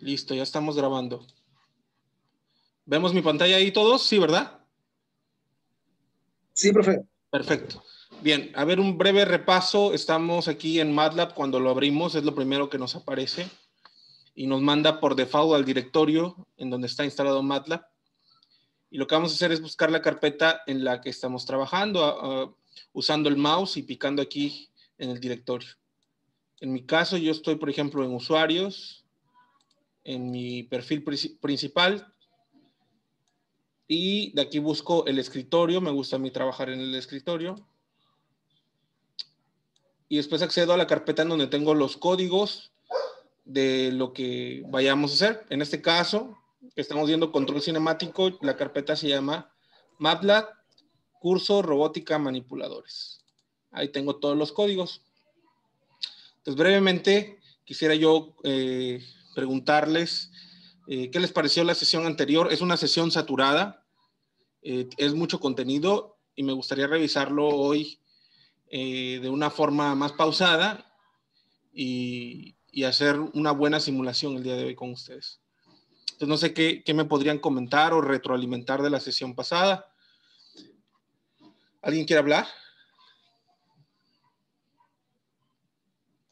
Listo, ya estamos grabando. ¿Vemos mi pantalla ahí todos? Sí, ¿verdad? Sí, profe. Perfecto. Bien, a ver un breve repaso. Estamos aquí en MATLAB cuando lo abrimos, es lo primero que nos aparece y nos manda por default al directorio en donde está instalado MATLAB. Y lo que vamos a hacer es buscar la carpeta en la que estamos trabajando, ah, ah, usando el mouse y picando aquí en el directorio. En mi caso, yo estoy, por ejemplo, en usuarios, en mi perfil principal. Y de aquí busco el escritorio, me gusta a mí trabajar en el escritorio. Y después accedo a la carpeta en donde tengo los códigos de lo que vayamos a hacer. En este caso, estamos viendo control cinemático, la carpeta se llama MATLAB curso robótica manipuladores. Ahí tengo todos los códigos. Entonces, brevemente, quisiera yo eh, preguntarles eh, qué les pareció la sesión anterior. Es una sesión saturada, eh, es mucho contenido y me gustaría revisarlo hoy eh, de una forma más pausada y, hacer una buena simulación el día de hoy con ustedes. Entonces, no sé qué, qué me podrían comentar o retroalimentar de la sesión pasada. ¿Alguien quiere hablar?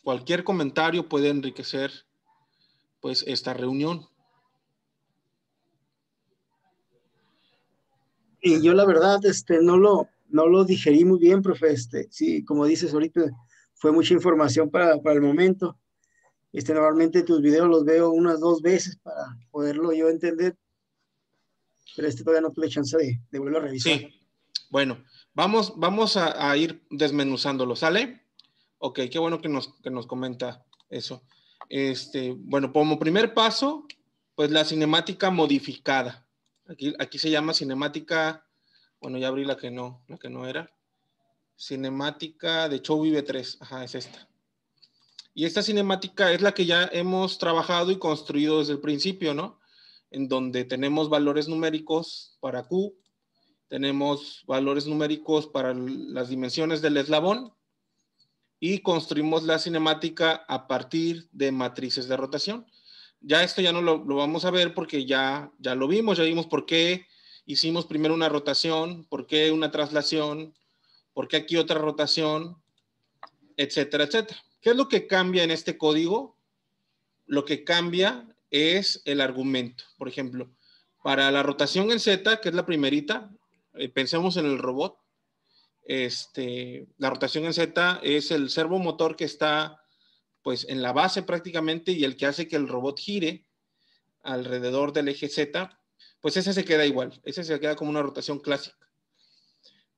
Cualquier comentario puede enriquecer pues esta reunión. Y yo la verdad, este, no lo, no lo digerí muy bien, profe, este, sí, como dices ahorita, fue mucha información para, el momento. Este, normalmente tus videos los veo unas dos veces para poderlo yo entender, pero este todavía no tuve chance de, de volverlo a revisar. Sí. Bueno, vamos, vamos a, ir desmenuzándolo, ¿sale? Ok, qué bueno que nos, que nos comenta eso este, bueno, como primer paso, pues la cinemática modificada. Aquí, aquí se llama cinemática, bueno, ya abrí la que no, la que no era. Cinemática de Show Vive 3, ajá, es esta. Y esta cinemática es la que ya hemos trabajado y construido desde el principio, ¿no? En donde tenemos valores numéricos para Q, tenemos valores numéricos para las dimensiones del eslabón y construimos la cinemática a partir de matrices de rotación. Ya esto ya no lo, vamos a ver porque ya, ya lo vimos, ya vimos por qué hicimos primero una rotación, por qué una traslación, por qué aquí otra rotación, etcétera, etcétera. ¿Qué es lo que cambia en este código? Lo que cambia es el argumento. Por ejemplo, para la rotación en Z, que es la primerita, eh, pensemos en el robot, este, la rotación en Z es el motor que está pues en la base prácticamente y el que hace que el robot gire alrededor del eje Z, pues ese se queda igual, ese se queda como una rotación clásica.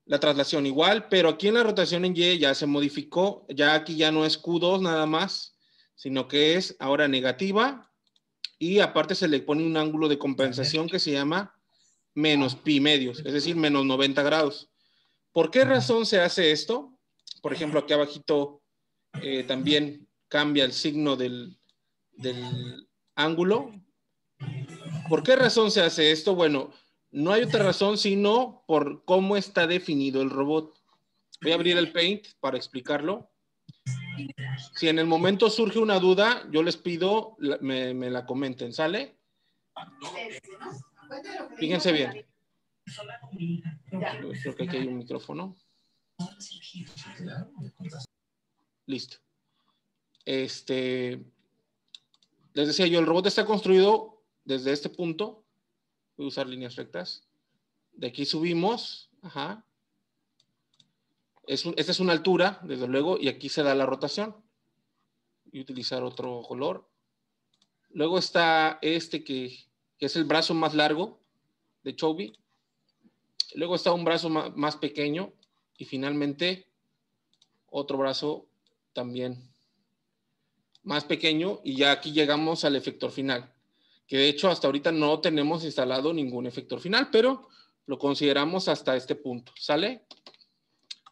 La traslación igual, pero aquí en la rotación en Y ya se modificó, ya aquí ya no es Q2 nada más, sino que es ahora negativa y aparte se le pone un ángulo de compensación que se llama menos pi medios, es decir, menos 90 grados. ¿Por qué razón se hace esto? Por ejemplo, aquí abajito eh, también cambia el signo del, ángulo. ¿Por qué razón se hace esto? Bueno, no hay otra razón sino por cómo está definido el robot. Voy a abrir el Paint para explicarlo. Si en el momento surge una duda, yo les pido, me, me la comenten, ¿sale? Fíjense bien. Creo, que aquí hay un micrófono. Listo. Este, les decía yo, el robot está construido desde este punto. Voy a usar líneas rectas. De aquí subimos. Es esta es una altura, desde luego, y aquí se da la rotación. Y utilizar otro color. Luego está este que, es el brazo más largo de Chobi Luego está un brazo más pequeño y finalmente otro brazo también más pequeño y ya aquí llegamos al efector final, que de hecho hasta ahorita no tenemos instalado ningún efector final, pero lo consideramos hasta este punto, ¿sale?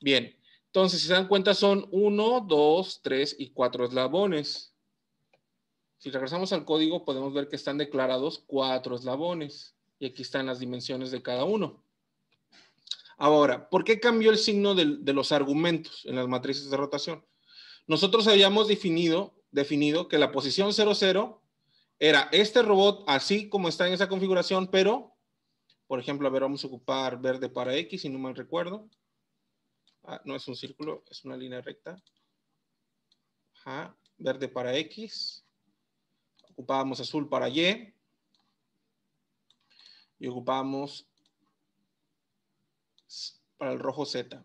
Bien, entonces si se dan cuenta son 1, 2, 3 y cuatro eslabones. Si regresamos al código podemos ver que están declarados cuatro eslabones y aquí están las dimensiones de cada uno. Ahora, ¿por qué cambió el signo de, los argumentos en las matrices de rotación? Nosotros habíamos definido, definido que la posición 00 era este robot así como está en esa configuración, pero, por ejemplo, a ver, vamos a ocupar verde para X, si no mal recuerdo. Ah, no es un círculo, es una línea recta. verde para X. Ocupábamos azul para Y. Y ocupábamos para el rojo Z.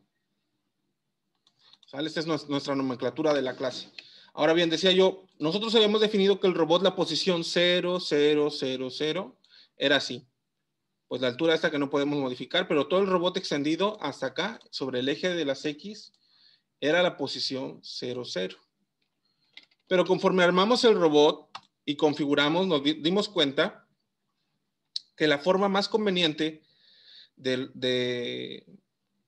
Esta es nuestra nomenclatura de la clase. Ahora bien, decía yo, nosotros habíamos definido que el robot, la posición 0, 0, 0, 0, era así. Pues la altura esta que no podemos modificar, pero todo el robot extendido hasta acá, sobre el eje de las X, era la posición 0, 0. Pero conforme armamos el robot y configuramos, nos dimos cuenta que la forma más conveniente de,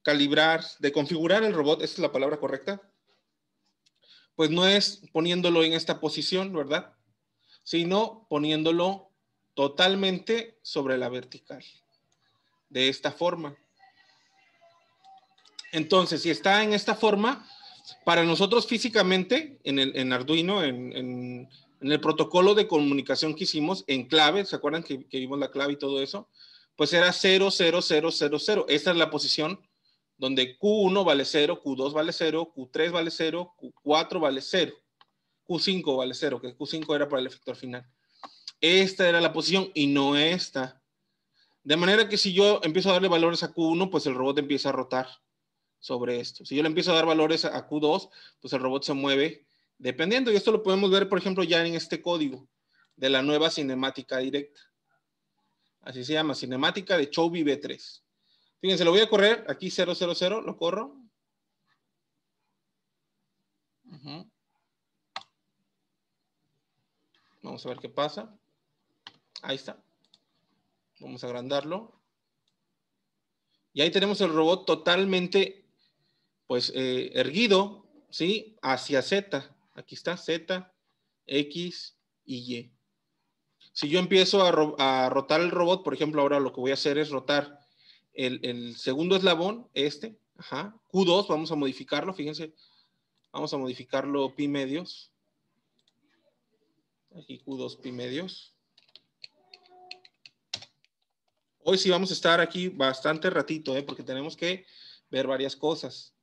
calibrar, de configurar el robot, esa es la palabra correcta, pues no es poniéndolo en esta posición, ¿verdad? Sino poniéndolo totalmente sobre la vertical, de esta forma. Entonces, si está en esta forma, para nosotros físicamente, en, el, Arduino, en, el protocolo de comunicación que hicimos en clave, ¿se acuerdan que, que vimos la clave y todo eso? Pues era 00000. Esa es la posición donde Q1 vale 0, Q2 vale 0, Q3 vale 0, Q4 vale 0, Q5 vale 0, que Q5 era para el efector final. Esta era la posición y no esta. De manera que si yo empiezo a darle valores a Q1, pues el robot empieza a rotar sobre esto. Si yo le empiezo a dar valores a Q2, pues el robot se mueve dependiendo. Y esto lo podemos ver, por ejemplo, ya en este código de la nueva cinemática directa. Así se llama, cinemática de Chovy V3. Fíjense, lo voy a correr. Aquí 0. lo corro. Vamos a ver qué pasa. Ahí está. Vamos a agrandarlo. Y ahí tenemos el robot totalmente, pues, eh, erguido, ¿sí? Hacia Z. Aquí está Z, X y Y. Si yo empiezo a rotar el robot, por ejemplo, ahora lo que voy a hacer es rotar el, segundo eslabón, este, ajá, Q2, vamos a modificarlo, fíjense, vamos a modificarlo pi medios. Aquí Q2 pi medios. Hoy sí vamos a estar aquí bastante ratito, ¿eh? porque tenemos que ver varias cosas.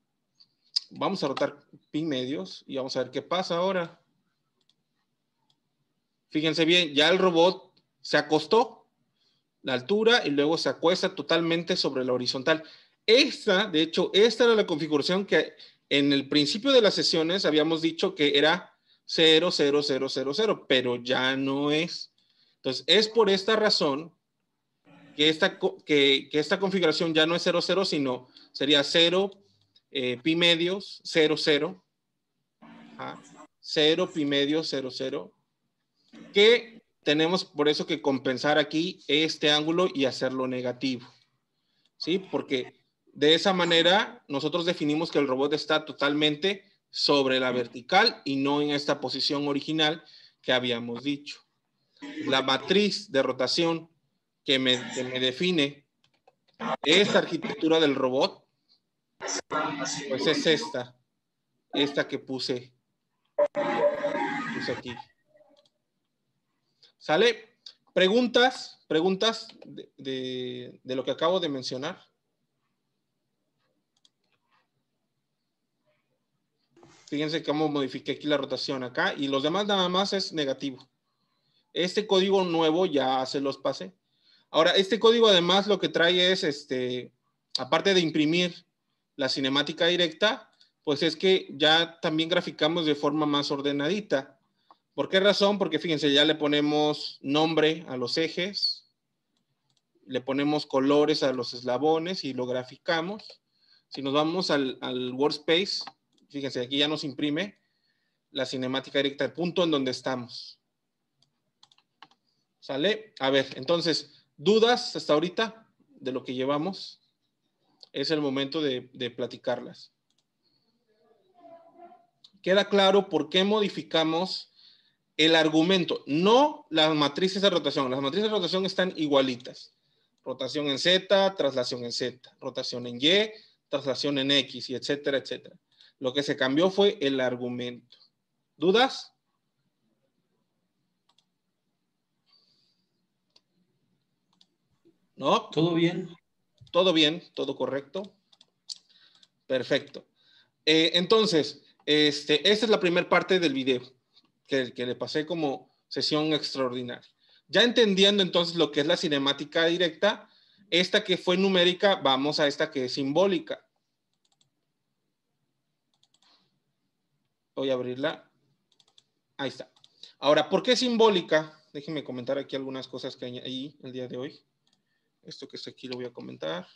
Vamos a rotar pi medios y vamos a ver qué pasa ahora. Fíjense bien, ya el robot se acostó la altura y luego se acuesta totalmente sobre la horizontal. Esta, de hecho, esta era la configuración que en el principio de las sesiones habíamos dicho que era 0, 0, 0, 0, 0, pero ya no es. Entonces, es por esta razón que esta, que, esta configuración ya no es 0, 0, sino sería 0, eh, pi medios, 0, 0. 0, pi medios, 0, 0. Que tenemos por eso que compensar aquí este ángulo y hacerlo negativo. ¿Sí? Porque de esa manera nosotros definimos que el robot está totalmente sobre la vertical y no en esta posición original que habíamos dicho. La matriz de rotación que me, que me define esta arquitectura del robot, pues es esta, esta que puse, puse aquí. ¿Sale? Preguntas, preguntas de, lo que acabo de mencionar. Fíjense cómo modifiqué aquí la rotación acá y los demás nada más es negativo. Este código nuevo ya se los pasé. Ahora, este código además lo que trae es, este, aparte de imprimir la cinemática directa, pues es que ya también graficamos de forma más ordenadita. ¿Por qué razón? Porque fíjense, ya le ponemos nombre a los ejes, le ponemos colores a los eslabones y lo graficamos. Si nos vamos al, workspace, fíjense, aquí ya nos imprime la cinemática directa, el punto en donde estamos. ¿Sale? A ver, entonces, ¿dudas hasta ahorita de lo que llevamos? Es el momento de, de platicarlas. ¿Queda claro por qué modificamos el argumento, no las matrices de rotación. Las matrices de rotación están igualitas. Rotación en Z, traslación en Z, rotación en Y, traslación en X, y etcétera, etcétera. Lo que se cambió fue el argumento. ¿Dudas? ¿No? Todo bien. Todo bien, todo correcto. Perfecto. Eh, entonces, este, esta es la primera parte del video que, le pasé como sesión extraordinaria. Ya entendiendo entonces lo que es la cinemática directa, esta que fue numérica, vamos a esta que es simbólica. Voy a abrirla. Ahí está. Ahora, ¿por qué simbólica? Déjenme comentar aquí algunas cosas que hay el día de hoy. Esto que está aquí lo voy a comentar.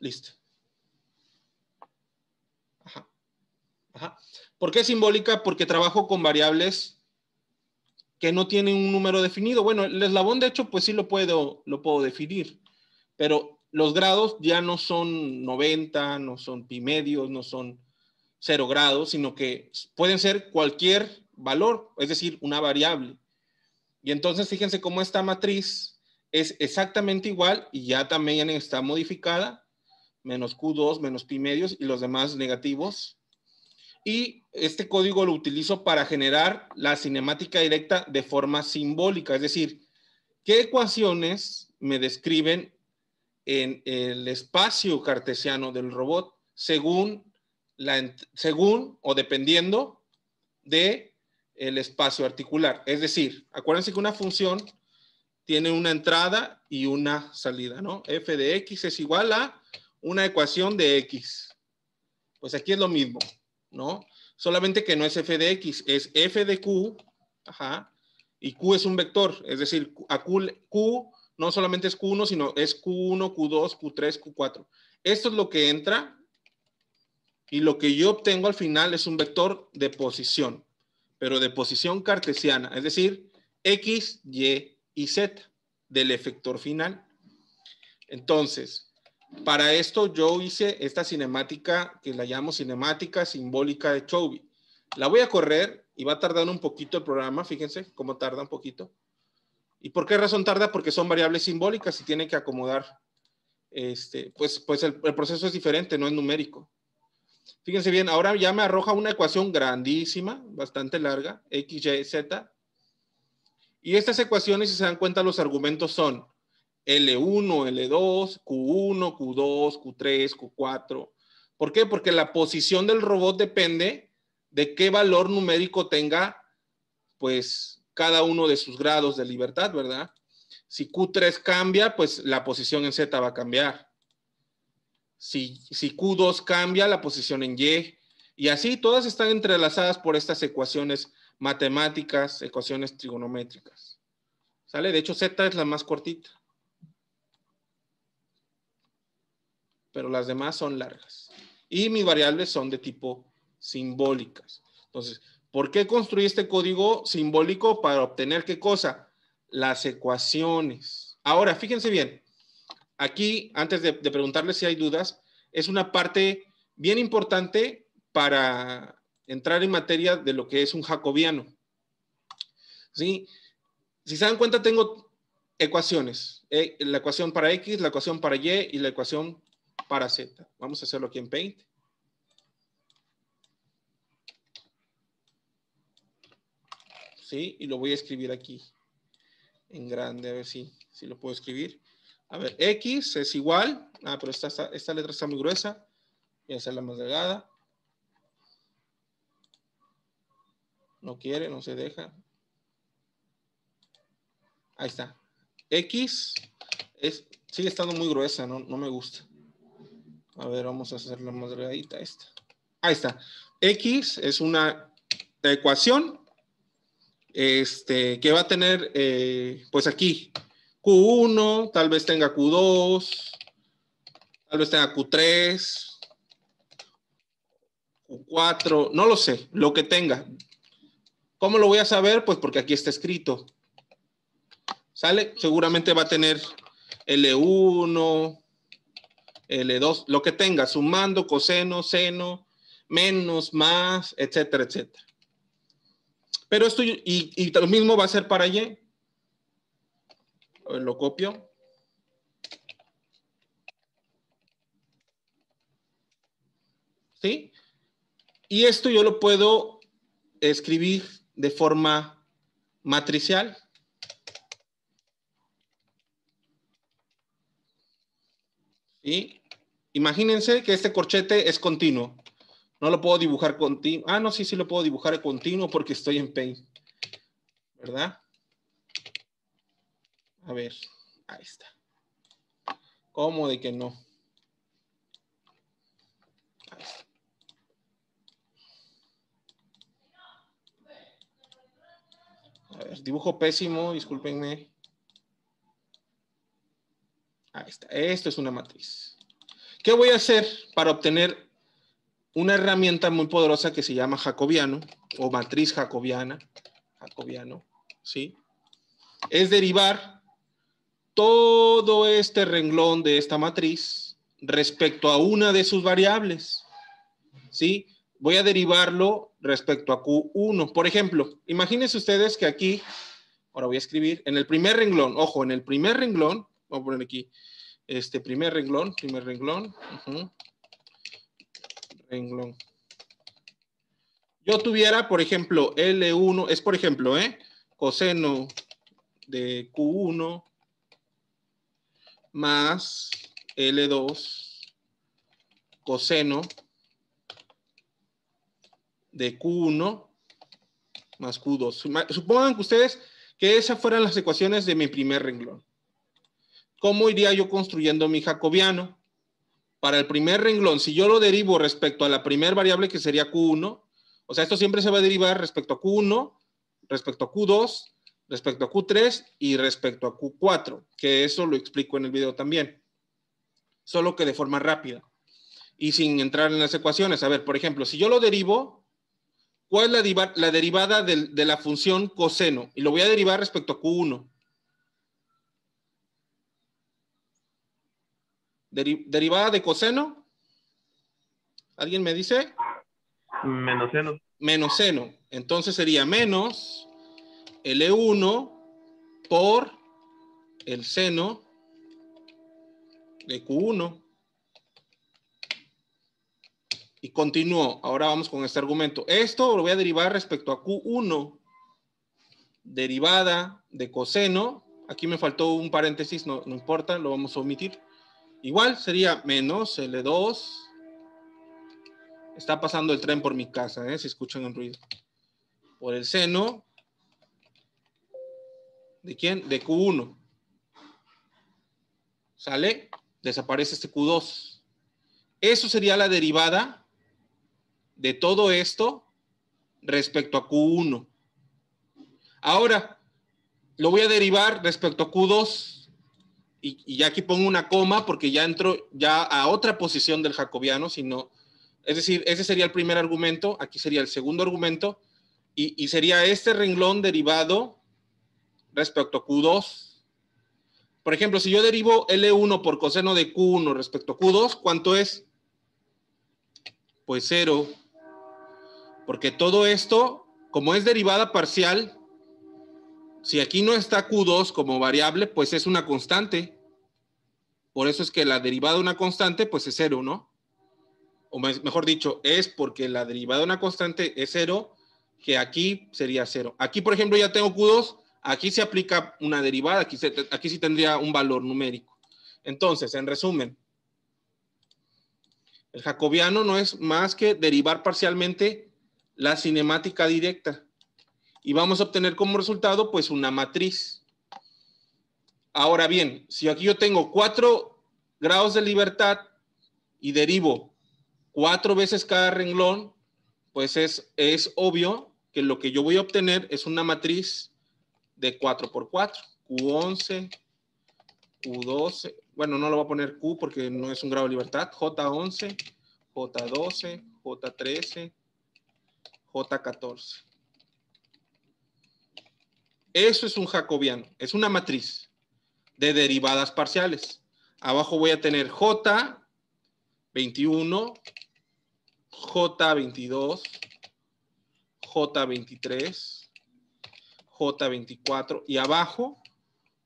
Listo. ¿Por qué simbólica? Porque trabajo con variables que no tienen un número definido. Bueno, el eslabón de hecho, pues sí lo puedo, lo puedo definir, pero los grados ya no son 90, no son pi medios, no son cero grados, sino que pueden ser cualquier valor, es decir, una variable. Y entonces fíjense cómo esta matriz es exactamente igual y ya también está modificada, menos Q2, menos pi medios y los demás negativos y este código lo utilizo para generar la cinemática directa de forma simbólica, es decir, qué ecuaciones me describen en el espacio cartesiano del robot según, la, según o dependiendo de el espacio articular. Es decir, acuérdense que una función tiene una entrada y una salida, ¿no? f de x es igual a una ecuación de x. Pues aquí es lo mismo. ¿no? Solamente que no es f de x, es f de q, ajá, y q es un vector, es decir, q, q no solamente es q1, sino es q1, q2, q3, q4. Esto es lo que entra y lo que yo obtengo al final es un vector de posición, pero de posición cartesiana, es decir, x, y y z del efector final. Entonces, para esto yo hice esta cinemática que la llamo cinemática simbólica de Choubi. La voy a correr y va a tardar un poquito el programa, fíjense cómo tarda un poquito. ¿Y por qué razón tarda? Porque son variables simbólicas y tiene que acomodar. Este, pues pues el proceso es diferente, no es numérico. Fíjense bien, ahora ya me arroja una ecuación grandísima, bastante larga, x, y, z. Y estas ecuaciones, si se dan cuenta, los argumentos son L1, L2, Q1, Q2, Q3, Q4. ¿Por qué? Porque la posición del robot depende de qué valor numérico tenga, pues, cada uno de sus grados de libertad, ¿verdad? Si Q3 cambia, pues la posición en Z va a cambiar. Si, si Q2 cambia, la posición en Y. Y así todas están entrelazadas por estas ecuaciones matemáticas, ecuaciones trigonométricas. ¿Sale? De hecho, Z es la más cortita. pero las demás son largas. Y mis variables son de tipo simbólicas. Entonces, ¿por qué construí este código simbólico para obtener qué cosa? Las ecuaciones. Ahora, fíjense bien, aquí, antes de, preguntarles si hay dudas, es una parte bien importante para entrar en materia de lo que es un jacobiano. ¿Sí? Si se dan cuenta, tengo ecuaciones. Eh, la ecuación para X, la ecuación para Y y la ecuación para Z. Vamos a hacerlo aquí en Paint. ¿Sí? Y lo voy a escribir aquí en grande, a ver si, si lo puedo escribir. A ver, X es igual. Ah, pero esta, letra está muy gruesa. Voy a hacerla más delgada. No quiere, no se deja. Ahí está. X es, sigue estando muy gruesa, no me gusta. A ver, vamos a hacerla más delgadita esta. Ahí está. X es una ecuación este, que va a tener, eh, pues aquí, Q1, tal vez tenga Q2, tal vez tenga Q3, Q4, no lo sé, lo que tenga. ¿Cómo lo voy a saber? Pues porque aquí está escrito. ¿Sale? Seguramente va a tener L1, L2, lo que tenga, sumando, coseno, seno, menos, más, etcétera, etcétera. Pero esto, y, lo mismo va a ser para Y. lo copio. ¿Sí? Y esto yo lo puedo escribir de forma matricial. ¿Sí? imagínense que este corchete es continuo. No lo puedo dibujar continuo. Ah, no, sí, sí lo puedo dibujar continuo porque estoy en Paint. ¿Verdad? A ver, ahí está. ¿Cómo de que no? A ver, dibujo pésimo, discúlpenme. Ahí está. Esto es una matriz. ¿Qué voy a hacer para obtener una herramienta muy poderosa que se llama jacobiano o matriz jacobiana? Jacobiano, ¿sí? Es derivar todo este renglón de esta matriz respecto a una de sus variables, ¿sí? Voy a derivarlo respecto a Q1. Por ejemplo, imagínense ustedes que aquí, ahora voy a escribir, en el primer renglón, ojo, en el primer renglón, voy a poner aquí, este primer renglón, primer renglón. Renglón. Yo tuviera, por ejemplo, L1, es por ejemplo, ¿eh? Coseno de Q1 más L2 coseno de Q1 más Q2. Supongan que ustedes que esas fueran las ecuaciones de mi primer renglón. ¿cómo iría yo construyendo mi jacobiano? Para el primer renglón, si yo lo derivo respecto a la primera variable que sería Q1, o sea, esto siempre se va a derivar respecto a Q1, respecto a Q2, respecto a Q3 y respecto a Q4, que eso lo explico en el video también, solo que de forma rápida y sin entrar en las ecuaciones. A ver, por ejemplo, si yo lo derivo, ¿cuál es la, derivada de la función coseno? Y lo voy a derivar respecto a Q1. derivada de coseno. ¿Alguien me dice? Menos seno. Menos seno. Entonces sería menos L1 por el seno de Q1. Y continúo. Ahora vamos con este argumento. Esto lo voy a derivar respecto a Q1. Derivada de coseno. Aquí me faltó un paréntesis, no importa, lo vamos a omitir. Igual sería menos L2. Está pasando el tren por mi casa, ¿eh? si escuchan el ruido. Por el seno. ¿De quién? De Q1. ¿Sale? Desaparece este Q2. Eso sería la derivada de todo esto respecto a Q1. Ahora, lo voy a derivar respecto a Q2 y, aquí pongo una coma porque ya entro ya a otra posición del jacobiano, sino, es decir, ese sería el primer argumento, aquí sería el segundo argumento, y, y sería este renglón derivado respecto a Q2. Por ejemplo, si yo derivo L1 por coseno de Q1 respecto a Q2, ¿cuánto es? Pues cero. Porque todo esto, como es derivada parcial, si aquí no está Q2 como variable, pues es una constante. Por eso es que la derivada de una constante, pues es cero, ¿no? O mejor dicho, es porque la derivada de una constante es cero, que aquí sería cero. Aquí, por ejemplo, ya tengo Q2, aquí se aplica una derivada, aquí, se, aquí sí tendría un valor numérico. Entonces, en resumen, el jacobiano no es más que derivar parcialmente la cinemática directa y vamos a obtener como resultado pues una matriz. Ahora bien, si aquí yo tengo cuatro grados de libertad y derivo cuatro veces cada renglón, pues es, es obvio que lo que yo voy a obtener es una matriz de 4 por 4, Q11, Q12, bueno, no lo voy a poner Q porque no es un grado de libertad, J11, J12, J13, J14. Eso es un jacobiano, es una matriz de derivadas parciales. Abajo voy a tener J21, J22, J23, J24 y abajo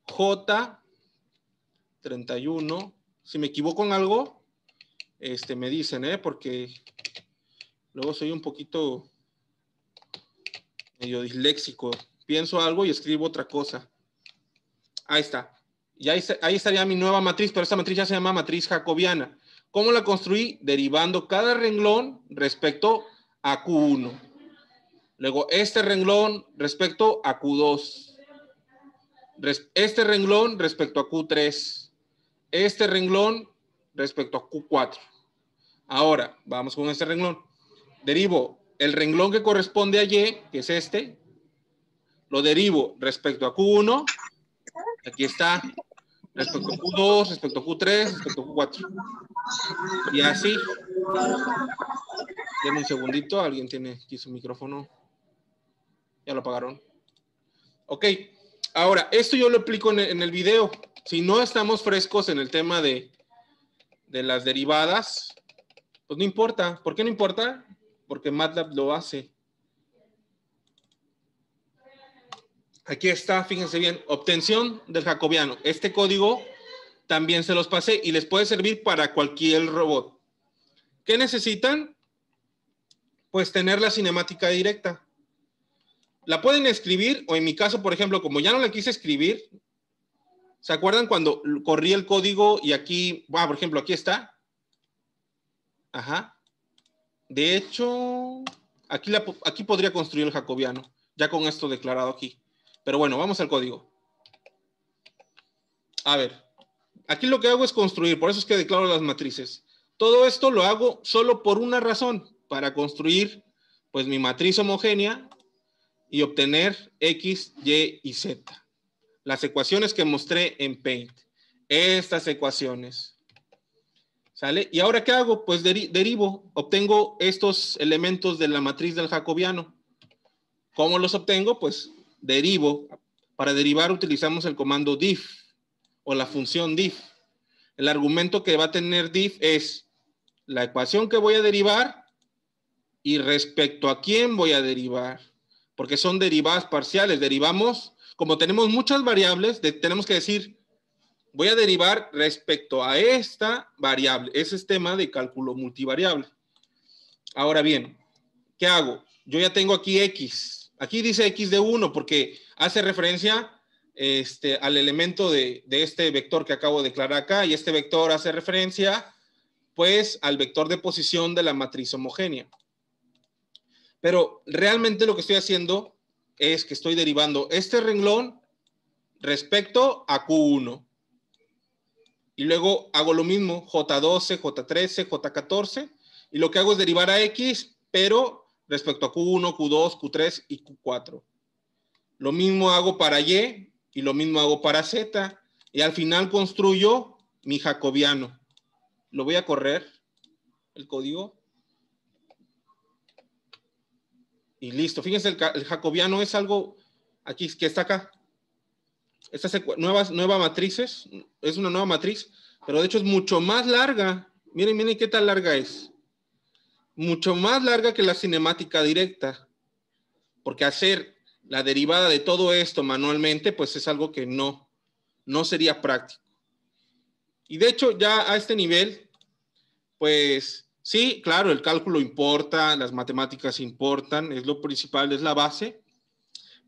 J31. Si me equivoco en algo, este, me dicen, ¿eh? porque luego soy un poquito medio disléxico pienso algo y escribo otra cosa. Ahí está. Y ahí, ahí estaría mi nueva matriz, pero esta matriz ya se llama matriz jacobiana. ¿Cómo la construí? Derivando cada renglón respecto a Q1. Luego este renglón respecto a Q2. Este renglón respecto a Q3. Este renglón respecto a Q4. Ahora, vamos con este renglón. Derivo el renglón que corresponde a Y, que es este, lo derivo respecto a Q1, aquí está, respecto a Q2, respecto a Q3, respecto a Q4. Y así. Deme un segundito, alguien tiene aquí su micrófono. Ya lo apagaron. Ok, ahora, esto yo lo explico en el, video. Si no estamos frescos en el tema de, de las derivadas, pues no importa. ¿Por qué no importa? Porque MATLAB lo hace. Aquí está, fíjense bien, obtención del jacobiano. Este código también se los pasé y les puede servir para cualquier robot. ¿Qué necesitan? Pues tener la cinemática directa. La pueden escribir o en mi caso, por ejemplo, como ya no la quise escribir, ¿se acuerdan cuando corrí el código y aquí, ah, por ejemplo, aquí está? Ajá. De hecho, aquí, aquí podría construir el jacobiano, ya con esto declarado aquí. Pero bueno, vamos al código. A ver, aquí lo que hago es construir, por eso es que declaro las matrices. Todo esto lo hago solo por una razón, para construir pues mi matriz homogénea y obtener X, Y y Z. Las ecuaciones que mostré en Paint. Estas ecuaciones. ¿Sale? ¿Y ahora qué hago? Pues derivo, obtengo estos elementos de la matriz del jacobiano. ¿Cómo los obtengo? Pues derivo, para derivar utilizamos el comando diff o la función diff. El argumento que va a tener diff es la ecuación que voy a derivar y respecto a quién voy a derivar, porque son derivadas parciales. Derivamos, como tenemos muchas variables, tenemos que decir, voy a derivar respecto a esta variable. Ese es tema de cálculo multivariable. Ahora bien, ¿qué hago? Yo ya tengo aquí X, Aquí dice x de 1 porque hace referencia este, al elemento de, este vector que acabo de declarar acá y este vector hace referencia pues al vector de posición de la matriz homogénea. Pero realmente lo que estoy haciendo es que estoy derivando este renglón respecto a Q1. Y luego hago lo mismo, J12, J13, J14. Y lo que hago es derivar a X, pero respecto a Q1, Q2, Q3 y Q4. Lo mismo hago para Y y lo mismo hago para Z. Y al final construyo mi jacobiano. Lo voy a correr, el código. Y listo. Fíjense, el, jacobiano es algo aquí que está acá. Estas nuevas, nuevas matrices, es una nueva matriz, pero de hecho es mucho más larga. Miren, miren qué tan larga es mucho más larga que la cinemática directa, porque hacer la derivada de todo esto manualmente, pues es algo que no, no sería práctico. Y de hecho, ya a este nivel, pues sí, claro, el cálculo importa, las matemáticas importan, es lo principal, es la base,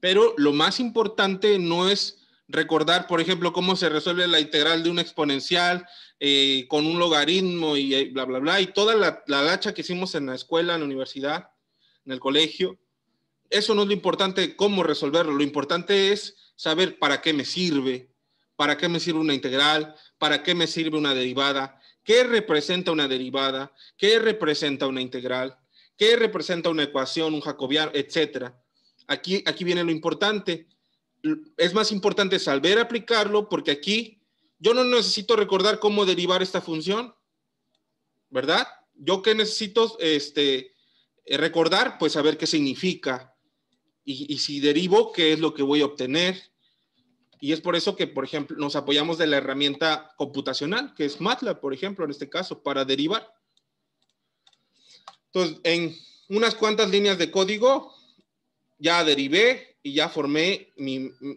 pero lo más importante no es recordar, por ejemplo, cómo se resuelve la integral de una exponencial, eh, con un logaritmo y eh, bla, bla, bla, y toda la, la lacha que hicimos en la escuela, en la universidad, en el colegio. Eso no es lo importante, cómo resolverlo. Lo importante es saber para qué me sirve, para qué me sirve una integral, para qué me sirve una derivada, qué representa una derivada, qué representa una integral, qué representa una ecuación, un jacobiano, etcétera. Aquí, aquí viene lo importante. Es más importante saber aplicarlo porque aquí yo no necesito recordar cómo derivar esta función, ¿verdad? Yo que necesito este, eh, recordar, pues saber qué significa y, si derivo, qué es lo que voy a obtener. Y es por eso que, por ejemplo, nos apoyamos de la herramienta computacional, que es MATLAB, por ejemplo, en este caso, para derivar. Entonces, en unas cuantas líneas de código, ya derivé y ya formé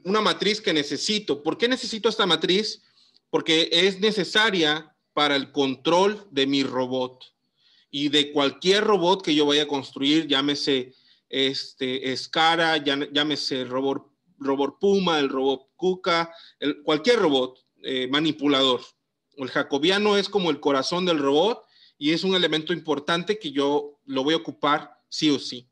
una matriz que necesito. ¿Por qué necesito esta matriz? porque es necesaria para el control de mi robot y de cualquier robot que yo vaya a construir, llámese este Scara, llámese robot, robot Puma, el robot Kuka, cualquier robot eh, manipulador. El jacobiano es como el corazón del robot y es un elemento importante que yo lo voy a ocupar sí o sí.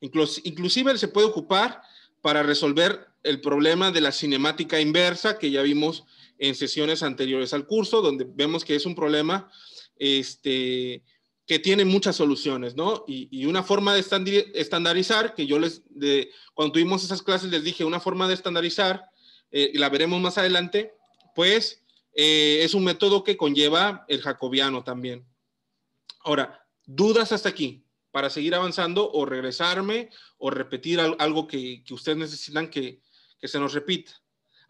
Incluso, inclusive se puede ocupar para resolver el problema de la cinemática inversa que ya vimos en sesiones anteriores al curso, donde vemos que es un problema este, que tiene muchas soluciones, ¿no? Y, una forma de estandarizar, que yo les, cuando tuvimos esas clases les dije, una forma de estandarizar, eh, y la veremos más adelante, pues eh, es un método que conlleva el jacobiano también. Ahora, dudas hasta aquí para seguir avanzando o regresarme o repetir algo que, ustedes necesitan que se nos repita.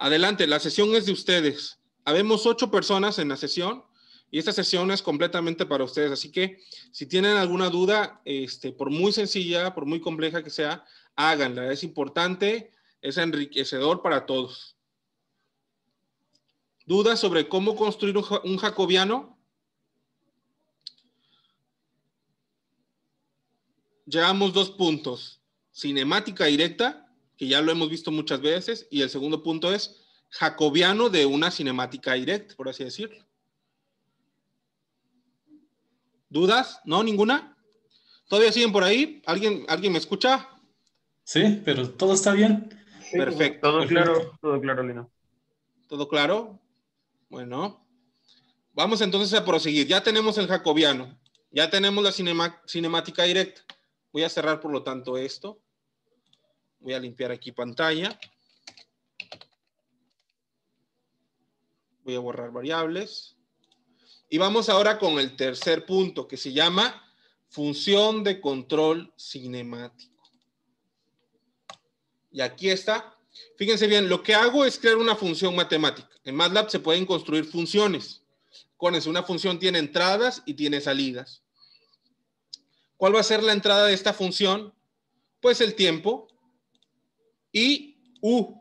Adelante, la sesión es de ustedes. Habemos ocho personas en la sesión y esta sesión es completamente para ustedes. Así que si tienen alguna duda, este, por muy sencilla, por muy compleja que sea, háganla. Es importante, es enriquecedor para todos. ¿Dudas sobre cómo construir un jacobiano? Llevamos dos puntos. Cinemática directa que ya lo hemos visto muchas veces, y el segundo punto es jacobiano de una cinemática directa, por así decirlo. ¿Dudas? ¿No? ¿Ninguna? ¿Todavía siguen por ahí? ¿Alguien, ¿alguien me escucha? Sí, pero todo está bien. Perfecto. Todo claro, todo claro, Lino. ¿Todo claro? Bueno, vamos entonces a proseguir. Ya tenemos el jacobiano, ya tenemos la cinemática directa. Voy a cerrar, por lo tanto, esto. Voy a limpiar aquí pantalla. Voy a borrar variables. Y vamos ahora con el tercer punto que se llama función de control cinemático. Y aquí está. Fíjense bien, lo que hago es crear una función matemática. En MATLAB se pueden construir funciones. Con una función tiene entradas y tiene salidas. ¿Cuál va a ser la entrada de esta función? Pues el tiempo. Y U.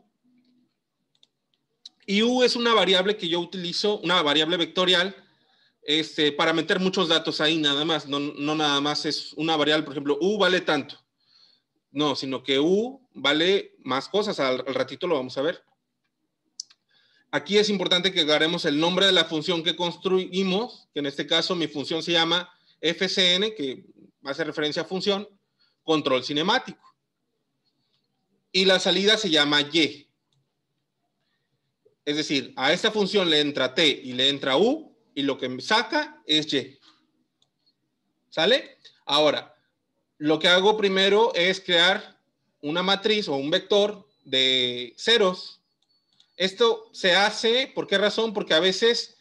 Y U es una variable que yo utilizo, una variable vectorial, este, para meter muchos datos ahí nada más. No, nada más es una variable, por ejemplo, U vale tanto. No, sino que U vale más cosas. Al, ratito lo vamos a ver. Aquí es importante que agarremos el nombre de la función que construimos, que en este caso mi función se llama FCN, que hace referencia a función, control cinemático y la salida se llama Y. Es decir, a esta función le entra T y le entra U y lo que saca es Y. ¿Sale? Ahora, lo que hago primero es crear una matriz o un vector de ceros. Esto se hace, ¿por qué razón? Porque a veces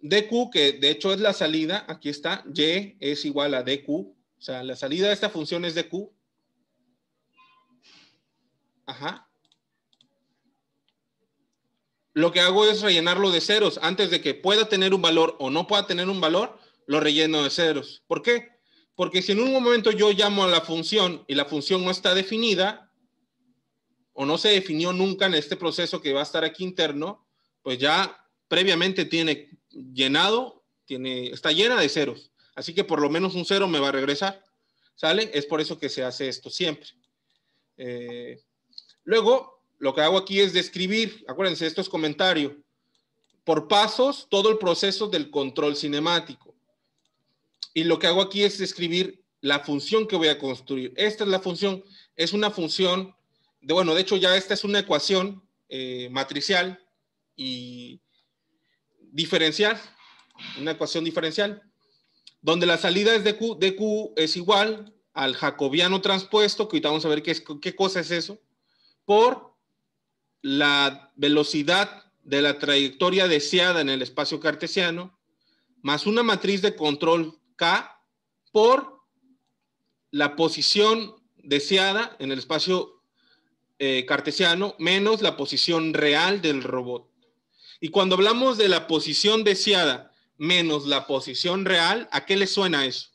dq, que de hecho es la salida, aquí está, y es igual a dq, o sea, la salida de esta función es dq, Ajá. Lo que hago es rellenarlo de ceros. Antes de que pueda tener un valor o no pueda tener un valor, lo relleno de ceros. ¿Por qué? Porque si en un momento yo llamo a la función y la función no está definida o no se definió nunca en este proceso que va a estar aquí interno, pues ya previamente tiene llenado, tiene, está llena de ceros. Así que por lo menos un cero me va a regresar. ¿Sale? Es por eso que se hace esto siempre. Eh, Luego, lo que hago aquí es describir, acuérdense, esto es comentario, por pasos todo el proceso del control cinemático. Y lo que hago aquí es describir la función que voy a construir. Esta es la función, es una función de, bueno, de hecho ya esta es una ecuación eh, matricial y diferencial, una ecuación diferencial, donde la salida es de Q, de Q es igual al jacobiano transpuesto, que ahorita vamos a ver qué, qué cosa es eso, por la velocidad de la trayectoria deseada en el espacio cartesiano, más una matriz de control K por la posición deseada en el espacio eh, cartesiano, menos la posición real del robot. Y cuando hablamos de la posición deseada menos la posición real, ¿a qué le suena eso?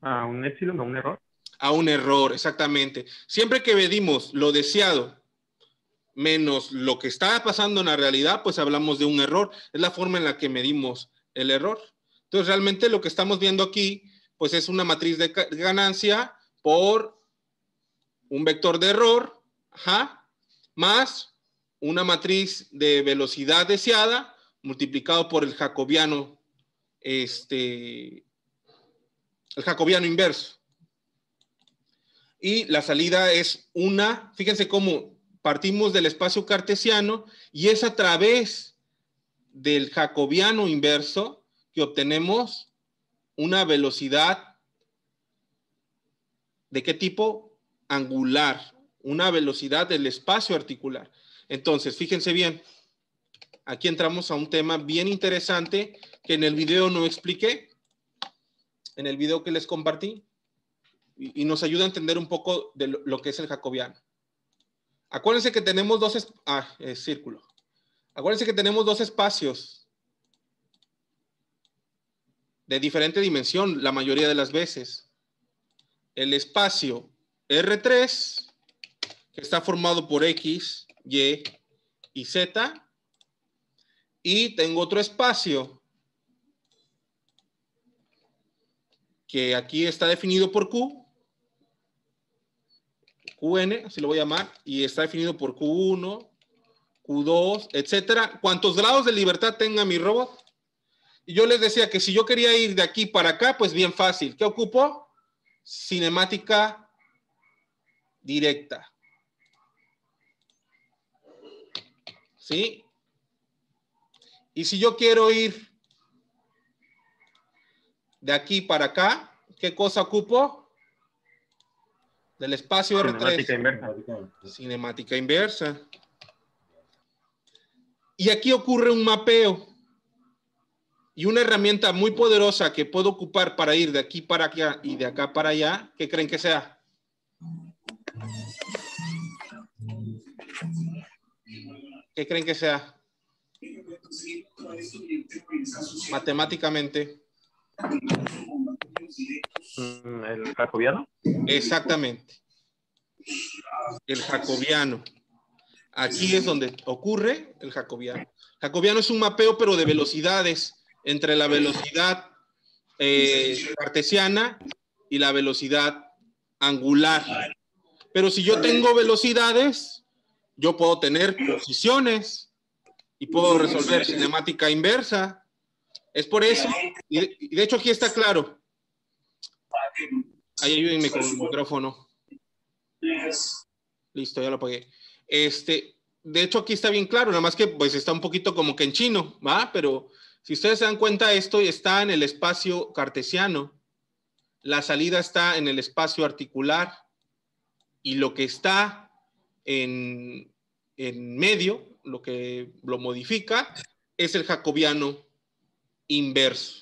A un epsilon, a un error a un error, exactamente. Siempre que medimos lo deseado menos lo que está pasando en la realidad, pues hablamos de un error. Es la forma en la que medimos el error. Entonces, realmente lo que estamos viendo aquí, pues es una matriz de ganancia por un vector de error, más una matriz de velocidad deseada multiplicado por el jacobiano, este, el jacobiano inverso y la salida es una, fíjense cómo partimos del espacio cartesiano y es a través del jacobiano inverso que obtenemos una velocidad de qué tipo? Angular, una velocidad del espacio articular. Entonces, fíjense bien, aquí entramos a un tema bien interesante que en el video no expliqué, en el video que les compartí, y, nos ayuda a entender un poco de lo, que es el jacobiano. Acuérdense que tenemos dos, ah, Acuérdense que tenemos dos espacios de diferente dimensión la mayoría de las veces. El espacio R3, que está formado por X, Y y Z. Y tengo otro espacio que aquí está definido por Q, QN, así lo voy a llamar, y está definido por Q1, Q2, etcétera. Cuántos grados de libertad tenga mi robot. Y yo les decía que si yo quería ir de aquí para acá, pues bien fácil. ¿Qué ocupo? Cinemática directa. ¿Sí? Y si yo quiero ir de aquí para acá, ¿qué cosa ocupo? del espacio R3. Inversa. Cinemática inversa. Y aquí ocurre un mapeo y una herramienta muy poderosa que puedo ocupar para ir de aquí para acá y de acá para allá. ¿Qué creen que sea? ¿Qué creen que sea? Matemáticamente. Mm, el jacobiano. Exactamente. El jacobiano. Aquí es donde ocurre el jacobiano. Jacobiano es un mapeo, pero de velocidades, entre la velocidad eh, cartesiana y la velocidad angular. Pero si yo tengo velocidades, yo puedo tener posiciones y puedo resolver cinemática inversa. Es por eso, y de, hecho aquí está claro, Ahí ayúdenme con el micrófono. Listo, ya lo apagué. Este, de hecho, aquí está bien claro, nada más que pues está un poquito como que en chino, ¿va? Pero si ustedes se dan cuenta, esto está en el espacio cartesiano, la salida está en el espacio articular y lo que está en, en medio, lo que lo modifica, es el jacobiano inverso.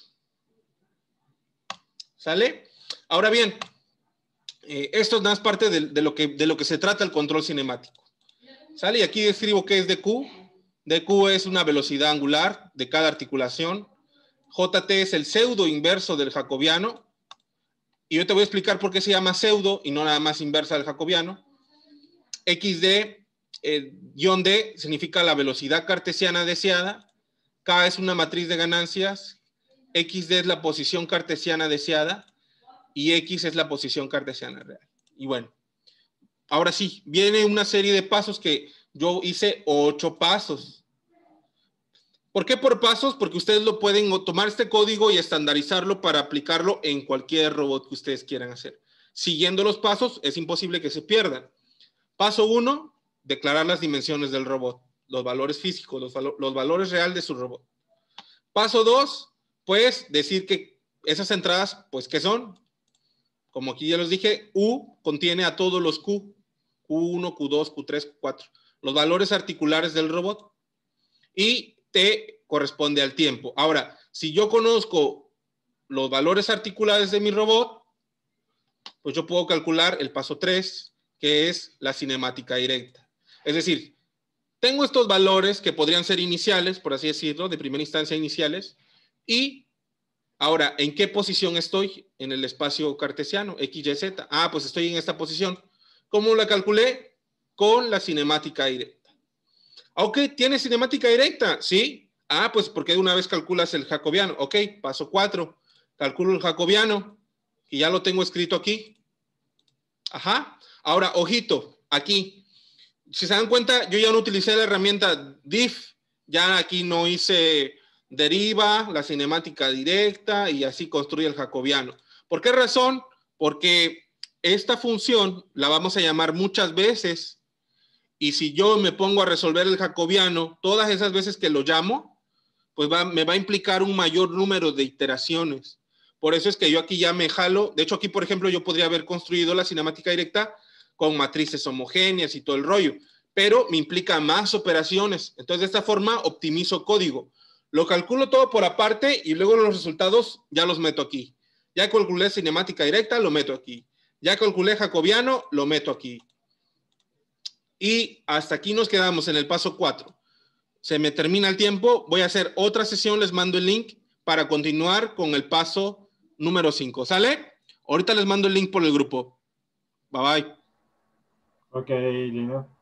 ¿Sale? Ahora bien, eh, esto es más parte de, lo que, se trata el control cinemático. ¿Sale? Y aquí describo qué es DQ. DQ es una velocidad angular de cada articulación. JT es el pseudo inverso del jacobiano. Y yo te voy a explicar por qué se llama pseudo y no nada más inversa del jacobiano. XD, eh, D, significa la velocidad cartesiana deseada. K es una matriz de ganancias. XD es la posición cartesiana deseada y X es la posición cartesiana real. Y bueno, ahora sí, viene una serie de pasos que yo hice ocho pasos. ¿Por qué por pasos? Porque ustedes lo pueden tomar este código y estandarizarlo para aplicarlo en cualquier robot que ustedes quieran hacer. Siguiendo los pasos, es imposible que se pierdan. Paso uno, declarar las dimensiones del robot, los valores físicos, los, los valores reales de su robot. Paso dos, pues decir que esas entradas, pues, ¿qué son? como aquí ya los dije, U contiene a todos los Q, Q1, Q2, Q3, Q4, los valores articulares del robot. Y T corresponde al tiempo. Ahora, si yo conozco los valores articulares de mi robot, pues yo puedo calcular el paso 3, que es la cinemática directa. Es decir, tengo estos valores que podrían ser iniciales, por así decirlo, de primera instancia iniciales, y Ahora, ¿en qué posición estoy en el espacio cartesiano? X, Y, Z. Ah, pues estoy en esta posición. ¿Cómo la calculé? Con la cinemática directa. ¿Aunque ah, ¿tiene cinemática directa? Sí. Ah, pues porque de una vez calculas el jacobiano. Ok, paso 4. Calculo el jacobiano, Y ya lo tengo escrito aquí. Ajá. Ahora, ojito, aquí. Si se dan cuenta, yo ya no utilicé la herramienta diff. Ya aquí no hice deriva, la cinemática directa y así construye el jacobiano. ¿Por qué razón? Porque esta función la vamos a llamar muchas veces y si yo me pongo a resolver el jacobiano, todas esas veces que lo llamo, pues me va a implicar un mayor número de iteraciones. Por eso es que yo aquí ya me jalo. De hecho, aquí, por ejemplo, yo podría haber construido la cinemática directa con matrices homogéneas y todo el rollo, pero me implica más operaciones. Entonces, de esta forma, optimizo código. Lo calculo todo por aparte y luego los resultados ya los meto aquí. Ya calculé cinemática directa, lo meto aquí. Ya calculé jacobiano, lo meto aquí. Y hasta aquí nos quedamos en el paso 4. Se me termina el tiempo, voy a hacer otra sesión, les mando el link para continuar con el paso número 5. ¿Sale? Ahorita les mando el link por el grupo. Bye bye. Ok, Lino.